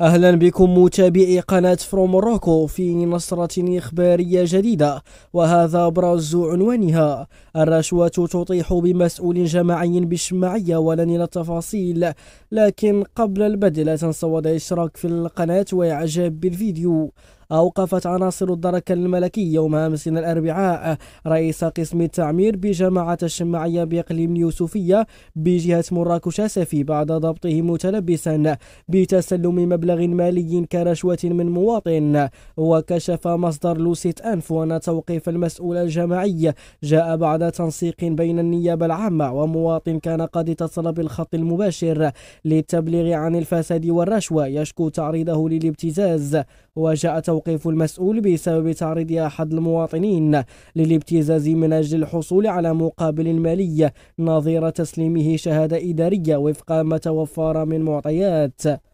أهلا بكم متابعي قناة فروم روكو في نصرة إخبارية جديدة وهذا أبرز عنوانها الرشوة تطيح بمسؤول جماعي بالشماعية ولن الى التفاصيل لكن قبل البدء لا تنسوا وضع الاشتراك في القناة وإعجاب بالفيديو أوقفت عناصر الدرك الملكي يوم أمس الأربعاء رئيس قسم التعمير بجماعة الشماعية بإقليم يوسفية بجهة مراكش أسفي بعد ضبطه متلبسا بتسلم مبلغ مالي كرشوة من مواطن وكشف مصدر لوسيت أنف أن توقيف المسؤول الجماعي جاء بعد تنسيق بين النيابة العامة ومواطن كان قد اتصل بالخط المباشر للتبليغ عن الفساد والرشوة يشكو تعريضه للابتزاز وجاء توقيف توقيف المسؤول بسبب تعريض أحد المواطنين للابتزاز من أجل الحصول على مقابل مالي نظير تسليمه شهادة إدارية وفق ما توفر من معطيات